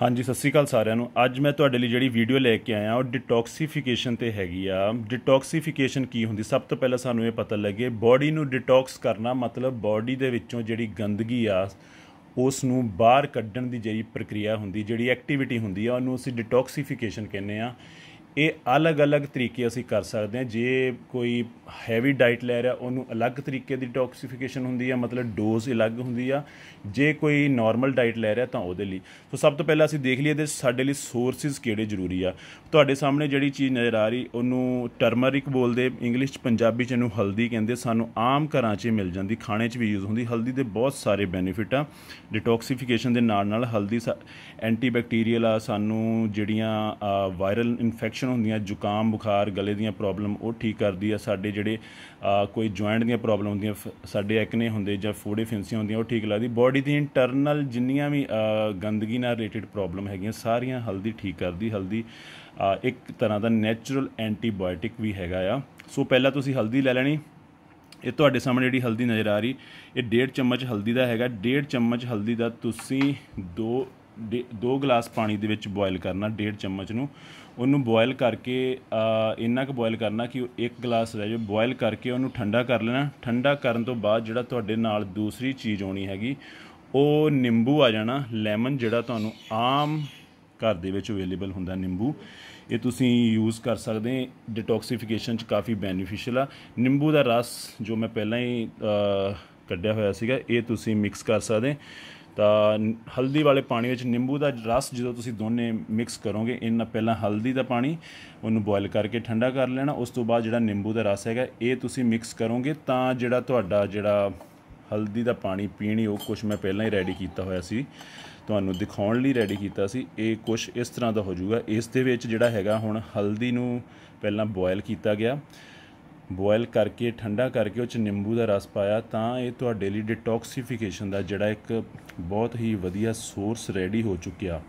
ਹਾਂਜੀ ਸਤਿ ਸ੍ਰੀ ਅਕਾਲ ਸਾਰਿਆਂ ਨੂੰ ਅੱਜ ਮੈਂ ਤੁਹਾਡੇ ਲਈ ਜਿਹੜੀ ਵੀਡੀਓ ਲੈ ਕੇ ਆਇਆ ਉਹ ਡਿਟੌਕਸੀਫਿਕੇਸ਼ਨ ਤੇ ਹੈਗੀ ਆ ਡਿਟੌਕਸੀਫਿਕੇਸ਼ਨ ਕੀ ਹੁੰਦੀ ਸਭ ਤੋਂ ਪਹਿਲਾਂ ਸਾਨੂੰ ਇਹ ਪਤਾ ਲੱਗੇ ਬਾਡੀ ਨੂੰ ਡਿਟੌਕਸ ਕਰਨਾ ਮਤਲਬ ਬਾਡੀ ਦੇ ਵਿੱਚੋਂ ਜਿਹੜੀ ਗੰਦਗੀ ਆ ਉਸ ਨੂੰ ਬਾਹਰ ਕੱਢਣ ਦੀ ਜਿਹੜੀ ਪ੍ਰਕਿਰਿਆ ਹੁੰਦੀ ਜਿਹੜੀ ਐਕਟੀਵਿਟੀ ਹੁੰਦੀ ਆ ਉਹਨੂੰ ਅਸੀਂ ਡਿਟੌਕਸੀਫਿਕੇਸ਼ਨ ਕਹਿੰਦੇ ਆ ਇਹ ਅਲੱਗ-ਅਲੱਗ ਤਰੀਕੇ ਅਸੀਂ ਕਰ ਸਕਦੇ ਹਾਂ ਜੇ ਕੋਈ ਹੈਵੀ ਡਾਈਟ ਲੈ ਰਿਹਾ ਉਹਨੂੰ ਅਲੱਗ ਤਰੀਕੇ ਦੀ ਟੌਕਸੀਫਿਕੇਸ਼ਨ ਹੁੰਦੀ ਆ ਮਤਲਬ ਡੋਜ਼ ਅਲੱਗ ਹੁੰਦੀ ਆ ਜੇ ਕੋਈ ਨਾਰਮਲ ਡਾਈਟ ਲੈ ਰਿਹਾ ਤਾਂ ਉਹਦੇ ਲਈ ਸੋ ਸਭ ਤੋਂ ਪਹਿਲਾਂ ਅਸੀਂ ਦੇਖ ਲਈਏ ਦੇ ਸਾਡੇ ਲਈ ਸੋਰਸਸ ਕਿਹੜੇ ਜ਼ਰੂਰੀ ਆ ਤੁਹਾਡੇ ਸਾਹਮਣੇ ਜਿਹੜੀ ਚੀਜ਼ ਨਜ਼ਰ ਆ ਰਹੀ ਉਹਨੂੰ ਟਰਮਰਿਕ ਬੋਲਦੇ ਇੰਗਲਿਸ਼ ਚ ਪੰਜਾਬੀ ਚ ਇਹਨੂੰ ਹਲਦੀ ਕਹਿੰਦੇ ਸਾਨੂੰ ਆਮ ਘਰਾਂ 'ਚ ਮਿਲ ਜਾਂਦੀ ਖਾਣੇ 'ਚ ਵੀ ਯੂਜ਼ ਹੁੰਦੀ ਹਲਦੀ ਦੇ ਬਹੁਤ ਸਾਰੇ ਬੈਨੀਫਿਟ ਆ ਡਿਟੌਕਸੀਫਿਕੇਸ਼ਨ ਦੇ ਨਾਲ ਨਾਲ ਹਲਦੀ ਐਂਟੀਬੈਕਟੀਰੀਅਲ ਆ ਸਾਨੂੰ ਜਿਹੜੀਆਂ ਵਾਇਰਲ ਇਨਫੈਕਸ਼ਨ ਇਨਫੈਕਸ਼ਨ ਹੁੰਦੀਆਂ ਜ਼ੁਕਾਮ ਬੁਖਾਰ ਗਲੇ ਦੀਆਂ ਪ੍ਰੋਬਲਮ ਉਹ ਠੀਕ ਕਰਦੀ ਆ ਸਾਡੇ ਜਿਹੜੇ ਕੋਈ ਜੁਆਇੰਟ ਦੀਆਂ ਪ੍ਰੋਬਲਮ ਹੁੰਦੀਆਂ ਸਾਡੇ ਐਕਨੇ ਹੁੰਦੇ ਜਾਂ ਫੋੜੇ ਫਿੰਸੀਆਂ ਹੁੰਦੀਆਂ ਉਹ ਠੀਕ ਲੱਗਦੀ ਬਾਡੀ ਦੀ ਇੰਟਰਨਲ ਜਿੰਨੀਆਂ ਵੀ ਗੰਦਗੀ ਨਾਲ ਰਿਲੇਟਡ ਪ੍ਰੋਬਲਮ ਹੈਗੀਆਂ ਸਾਰੀਆਂ ਹਲਦੀ ਠੀਕ ਕਰਦੀ ਹਲਦੀ ਇੱਕ ਤਰ੍ਹਾਂ ਦਾ ਨੇਚਰਲ ਐਂਟੀਬਾਇਓਟਿਕ ਵੀ ਹੈਗਾ ਆ ਸੋ ਪਹਿਲਾਂ ਤੁਸੀਂ ਹਲਦੀ ਲੈ ਲੈਣੀ ਇਹ ਤੁਹਾਡੇ ਸਾਹਮਣੇ ਜਿਹੜੀ ਹਲਦੀ ਨਜ਼ਰ ਆ ਰਹੀ ਇਹ 1.5 ਚਮਚ ਹਲਦੀ ਦਾ ਹੈਗਾ 1.5 ਚਮਚ ਹਲਦੀ ਦਾ ਤੁਸੀਂ 2 ਦੋ ਗਲਾਸ ਪਾਣੀ ਦੇ ਵਿੱਚ ਬੋਇਲ ਕਰਨਾ ਡੇਢ ਚਮਚ ਨੂੰ ਉਹਨੂੰ ਬੋਇਲ ਕਰਕੇ ਇੰਨਾ ਕੁ ਬੋਇਲ ਕਰਨਾ ਕਿ ਇੱਕ ਗਲਾਸ ਰਹਿ ਜਾਵੇ ਬੋਇਲ ਕਰਕੇ ਉਹਨੂੰ ਠੰਡਾ ਕਰ ਲੈਣਾ ਠੰਡਾ ਕਰਨ ਤੋਂ ਬਾਅਦ ਜਿਹੜਾ ਤੁਹਾਡੇ ਨਾਲ ਦੂਸਰੀ ਚੀਜ਼ ਆਉਣੀ ਹੈਗੀ ਉਹ ਨਿੰਬੂ ਆ ਜਾਣਾ ਲੈਮਨ ਜਿਹੜਾ ਤੁਹਾਨੂੰ ਆਮ ਘਰ ਦੇ ਵਿੱਚ ਅਵੇਲੇਬਲ ਹੁੰਦਾ ਨਿੰਬੂ ਇਹ ਤੁਸੀਂ ਯੂਜ਼ ਕਰ ਸਕਦੇ ਡਿਟੌਕਸੀਫਿਕੇਸ਼ਨ ਚ ਕਾਫੀ ਬੈਨੀਫੀਸ਼ੀਅਲ ਆ ਨਿੰਬੂ ਦਾ ਰਸ ਜੋ ਮੈਂ ਪਹਿਲਾਂ ਹੀ ਕੱਢਿਆ ਹੋਇਆ ਸੀਗਾ ਇਹ ਤੁਸੀਂ ਮਿਕਸ ਕਰ ਸਕਦੇ ਤਾਂ ਹਲਦੀ ਵਾਲੇ ਪਾਣੀ ਵਿੱਚ ਨਿੰਬੂ ਦਾ ਰਸ ਜਦੋਂ ਤੁਸੀਂ ਦੋਨੇ ਮਿਕਸ ਕਰੋਗੇ ਇਹਨਾਂ ਪਹਿਲਾਂ ਹਲਦੀ ਦਾ ਪਾਣੀ ਉਹਨੂੰ ਬੋਇਲ ਕਰਕੇ ਠੰਡਾ ਕਰ ਲੈਣਾ ਉਸ ਤੋਂ ਬਾਅਦ ਜਿਹੜਾ ਨਿੰਬੂ ਦਾ ਰਸ ਹੈਗਾ ਇਹ ਤੁਸੀਂ ਮਿਕਸ ਕਰੋਗੇ ਤਾਂ ਜਿਹੜਾ ਤੁਹਾਡਾ ਜਿਹੜਾ ਹਲਦੀ ਦਾ ਪਾਣੀ ਪੀਣੀ ਉਹ ਕੁਝ ਮੈਂ ਪਹਿਲਾਂ ਹੀ ਰੈਡੀ ਕੀਤਾ ਹੋਇਆ ਸੀ ਤੁਹਾਨੂੰ ਦਿਖਾਉਣ ਲਈ ਰੈਡੀ ਕੀਤਾ ਸੀ ਇਹ ਕੁਝ ਇਸ ਤਰ੍ਹਾਂ ਦਾ ਹੋ ਜਾਊਗਾ ਇਸ ਦੇ ਵਿੱਚ ਜਿਹੜਾ ਹੈਗਾ ਹੁਣ ਹਲਦੀ ਨੂੰ ਪਹਿਲਾਂ ਬੋਇਲ ਕੀਤਾ ਗਿਆ ਬੋਇਲ ਕਰਕੇ ਠੰਡਾ ਕਰਕੇ ਉਹ ਚ ਨਿੰਬੂ ਦਾ ਰਸ ਪਾਇਆ ਤਾਂ ਇਹ ਤੁਹਾਡੇ ਲਈ ਡਿਟੌਕਸੀਫਿਕੇਸ਼ਨ ਦਾ ਜਿਹੜਾ ਇੱਕ ਬਹੁਤ ਹੀ ਵਧੀਆ ਸੋਰਸ ਰੈਡੀ ਹੋ ਚੁੱਕਿਆ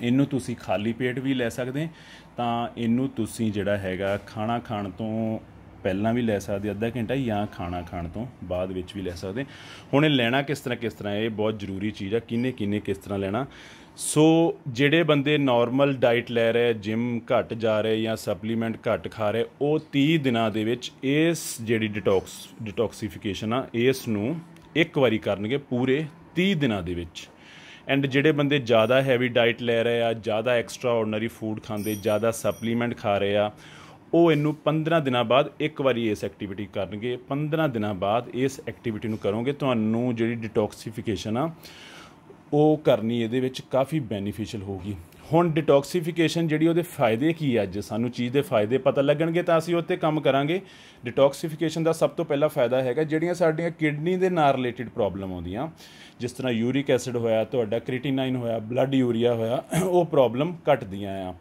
ਇਹਨੂੰ ਤੁਸੀਂ ਖਾਲੀ ਪੇਟ ਵੀ ਲੈ ਸਕਦੇ ਤਾਂ ਇਹਨੂੰ ਤੁਸੀਂ ਜਿਹੜਾ ਹੈਗਾ ਖਾਣਾ ਖਾਣ ਤੋਂ ਪਹਿਲਾਂ ਵੀ ਲੈ ਸਕਦੇ ਅੱਧਾ ਘੰਟਾ ਜਾਂ ਖਾਣਾ ਖਾਣ ਤੋਂ ਬਾਅਦ ਵਿੱਚ ਵੀ ਲੈ ਸਕਦੇ ਹੁਣ ਇਹ ਲੈਣਾ ਕਿਸ ਤਰ੍ਹਾਂ ਕਿਸ ਤਰ੍ਹਾਂ ਇਹ ਬਹੁਤ ਜ਼ਰੂਰੀ ਚੀਜ਼ ਆ ਕਿੰਨੇ ਕਿੰਨੇ ਕਿਸ ਤਰ੍ਹਾਂ ਲੈਣਾ ਸੋ ਜਿਹੜੇ ਬੰਦੇ ਨਾਰਮਲ ਡਾਈਟ ਲੈ ਰਹੇ ਜਿਮ ਘੱਟ ਜਾ ਰਹੇ ਜਾਂ ਸਪਲੀਮੈਂਟ ਘੱਟ ਖਾ ਰਹੇ ਉਹ 30 ਦਿਨਾਂ ਦੇ ਵਿੱਚ ਇਸ ਜਿਹੜੀ ਡਿਟੌਕਸ ਡਿਟੌਕਸੀਫਿਕੇਸ਼ਨ ਆ ਇਸ ਨੂੰ ਇੱਕ ਵਾਰੀ ਕਰਨਗੇ ਪੂਰੇ 30 ਦਿਨਾਂ ਦੇ ਵਿੱਚ ਐਂਡ ਜਿਹੜੇ ਬੰਦੇ ਜ਼ਿਆਦਾ ਹੈਵੀ ਡਾਈਟ ਲੈ ਰਹੇ ਆ ਜ਼ਿਆਦਾ ਐਕਸਟਰਾ ਆਰਡੀਨਰੀ ਫੂਡ ਖਾਂਦੇ ਜ਼ਿਆਦਾ ਸਪਲੀਮੈਂਟ ਖਾ ਰਹੇ ਆ ਉਹ ਇਹਨੂੰ 15 ਦਿਨਾਂ ਬਾਅਦ ਇੱਕ ਵਾਰੀ ਇਸ ਐਕਟੀਵਿਟੀ ਕਰਨਗੇ 15 ਦਿਨਾਂ ਬਾਅਦ ਇਸ ਐਕਟੀਵਿਟੀ ਨੂੰ ਕਰੋਗੇ ਤੁਹਾਨੂੰ ਜਿਹੜੀ ਡਿਟੌਕਸੀਫਿਕੇਸ਼ਨ ਆ ਉਹ ਕਰਨੀ ਇਹਦੇ ਵਿੱਚ ਕਾਫੀ ਬੈਨੀਫੀਸ਼ੀਅਲ ਹੋਊਗੀ ਹੁਣ ਡਿਟੌਕਸੀਫਿਕੇਸ਼ਨ ਜਿਹੜੀ ਉਹਦੇ ਫਾਇਦੇ ਕੀ ਆ ਅੱਜ ਸਾਨੂੰ ਚੀਜ਼ ਦੇ ਫਾਇਦੇ ਪਤਾ ਲੱਗਣਗੇ ਤਾਂ ਅਸੀਂ ਉੱਤੇ ਕੰਮ ਕਰਾਂਗੇ ਡਿਟੌਕਸੀਫਿਕੇਸ਼ਨ ਦਾ ਸਭ ਤੋਂ ਪਹਿਲਾ ਫਾਇਦਾ ਹੈਗਾ ਜਿਹੜੀਆਂ ਸਾਡੀਆਂ ਕਿਡਨੀ ਦੇ ਨਾਲ ਰਿਲੇਟਡ ਪ੍ਰੋਬਲਮ ਆਉਂਦੀਆਂ ਜਿਸ ਤਰ੍ਹਾਂ ਯੂਰਿਕ ਐਸਿਡ ਹੋਇਆ ਤੁਹਾਡਾ ਕ੍ਰੀਟਿਨਾਈਨ ਹੋਇਆ ਬਲੱਡ ਯੂਰੀਆ ਹੋਇਆ ਉਹ ਪ੍ਰੋਬਲਮ ਘਟਦੀਆਂ ਆ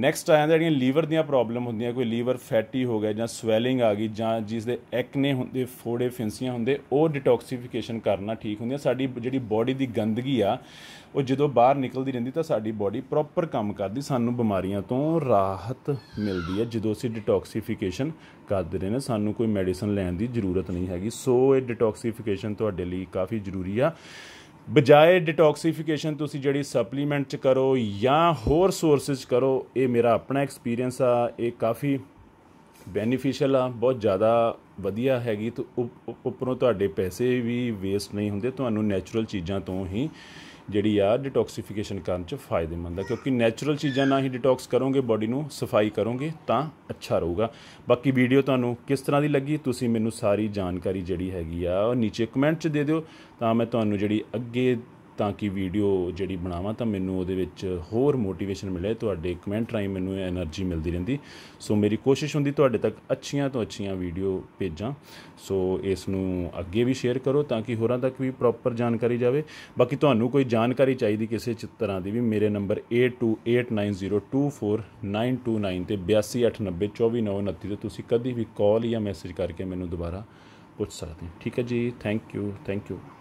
ਨੈਕਸਟ ਆ ਜਾਂਦਾ ਜਿਹੜੀਆਂ ਲੀਵਰ ਦੀਆਂ ਪ੍ਰੋਬਲਮ ਹੁੰਦੀਆਂ ਕੋਈ ਲੀਵਰ ਫੈਟੀ ਹੋ ਗਿਆ ਜਾਂ ਸਵੈਲਿੰਗ ਆ ਗਈ ਜਾਂ ਜਿਸ ਦੇ ਐਕਨੇ ਹੁੰਦੇ ਫੋੜੇ ਫਿੰਸੀਆਂ ਹੁੰਦੇ ਉਹ ਡਿਟੌਕਸੀਫਿਕੇਸ਼ਨ ਕਰਨਾ ਠੀਕ ਹੁੰਦੀਆਂ ਸਾਡੀ ਜਿਹੜੀ ਬਾਡੀ ਦੀ ਗੰਦਗੀ ਆ ਉਹ ਜਦੋਂ ਬਾਹਰ ਨਿਕਲਦੀ ਰਹਿੰਦੀ ਤਾਂ ਸਾਡੀ ਬਾਡੀ ਪ੍ਰੋਪਰ ਕੰਮ ਕਰਦੀ ਸਾਨੂੰ ਬਿਮਾਰੀਆਂ ਤੋਂ ਰਾਹਤ ਮਿਲਦੀ ਹੈ ਜਦੋਂ ਅਸੀਂ ਡਿਟੌਕਸੀਫਿਕੇਸ਼ਨ ਕਰਦੇ ਰਹੇ ਨੇ ਸਾਨੂੰ ਕੋਈ ਮੈਡੀਸਨ ਲੈਣ ਦੀ ਜ਼ਰੂਰਤ ਨਹੀਂ ਹੈਗੀ ਸੋ ਇਹ ਡਿਟੌਕਸੀਫਿਕੇਸ਼ਨ ਤੁਹਾਡੇ ਲਈ ਕਾਫੀ ਜ਼ਰੂਰੀ ਆ ਬਜਾਏ ਡਿਟੌਕਸੀਫਿਕੇਸ਼ਨ ਤੁਸੀਂ ਜਿਹੜੀ ਸਪਲੀਮੈਂਟ ਚ ਕਰੋ ਜਾਂ ਹੋਰ ਸੋਰਸਸ ਕਰੋ ਇਹ ਮੇਰਾ ਆਪਣਾ ਐਕਸਪੀਰੀਅੰਸ ਆ ਇਹ ਕਾਫੀ ਬੈਨੀਫੀਸ਼ੀਅਲ ਆ ਬਹੁਤ ਜ਼ਿਆਦਾ ਵਧੀਆ ਹੈਗੀ ਤੇ ਉੱਪਰੋਂ ਤੁਹਾਡੇ ਪੈਸੇ ਵੀ ਵੇਸਟ ਨਹੀਂ ਹੁੰਦੇ ਤੁਹਾਨੂੰ ਨੇਚਰਲ ਚੀਜ਼ਾਂ ਤੋਂ ਹੀ ਜਿਹੜੀ ਆ ਡਿਟੌਕਸੀਫਿਕੇਸ਼ਨ ਕਰਨ ਚ ਫਾਇਦੇਮੰਦ ਆ ਕਿਉਂਕਿ ਨੇਚਰਲ ਚੀਜ਼ਾਂ ਨਾਲ ਹੀ ਡਿਟੌਕਸ ਕਰੋਗੇ ਬਾਡੀ ਨੂੰ ਸਫਾਈ ਕਰੋਗੇ ਤਾਂ ਅੱਛਾ ਰਹੂਗਾ ਬਾਕੀ ਵੀਡੀਓ ਤੁਹਾਨੂੰ ਕਿਸ ਤਰ੍ਹਾਂ ਦੀ ਲੱਗੀ ਤੁਸੀਂ ਮੈਨੂੰ ਸਾਰੀ ਜਾਣਕਾਰੀ ਜਿਹੜੀ ਹੈਗੀ ਆ ਉਹ ਨੀਚੇ ਕਮੈਂਟ ਚ ਦੇ ਦਿਓ ਤਾਂ ਮੈਂ ਤੁਹਾਨੂੰ ਜਿਹੜੀ ਅੱਗੇ ਤਾਂ ਕਿ ਵੀਡੀਓ ਜਿਹੜੀ ਬਣਾਵਾਂ ਤਾਂ ਮੈਨੂੰ ਉਹਦੇ ਵਿੱਚ ਹੋਰ ਮੋਟੀਵੇਸ਼ਨ ਮਿਲੇ ਤੁਹਾਡੇ ਕਮੈਂਟ ਰਾਈ ਮੈਨੂੰ એનર્ਜੀ ਮਿਲਦੀ ਰਹਿੰਦੀ ਸੋ ਮੇਰੀ ਕੋਸ਼ਿਸ਼ ਹੁੰਦੀ ਤੁਹਾਡੇ ਤੱਕ ਅੱਛੀਆਂ ਤੋਂ ਅੱਛੀਆਂ ਵੀਡੀਓ ਭੇਜਾਂ ਸੋ ਇਸ ਨੂੰ ਅੱਗੇ ਵੀ ਸ਼ੇਅਰ ਕਰੋ ਤਾਂ ਕਿ ਹੋਰਾਂ ਤੱਕ ਵੀ ਪ੍ਰੋਪਰ ਜਾਣਕਾਰੀ ਜਾਵੇ ਬਾਕੀ ਤੁਹਾਨੂੰ ਕੋਈ ਜਾਣਕਾਰੀ ਚਾਹੀਦੀ ਕਿਸੇ ਚਿੱਤਰਾਂ ਦੀ ਵੀ ਮੇਰੇ ਨੰਬਰ 8289024929 ਤੇ 8289249929 ਤੇ ਤੁਸੀਂ ਕਦੀ ਵੀ ਕਾਲ ਜਾਂ ਮੈਸੇਜ ਕਰਕੇ ਮੈਨੂੰ ਦੁਬਾਰਾ ਪੁੱਛ ਸਕਦੇ ਹੋ ਠੀਕ ਹੈ ਜੀ ਥੈਂਕ ਯੂ ਥੈਂਕ ਯੂ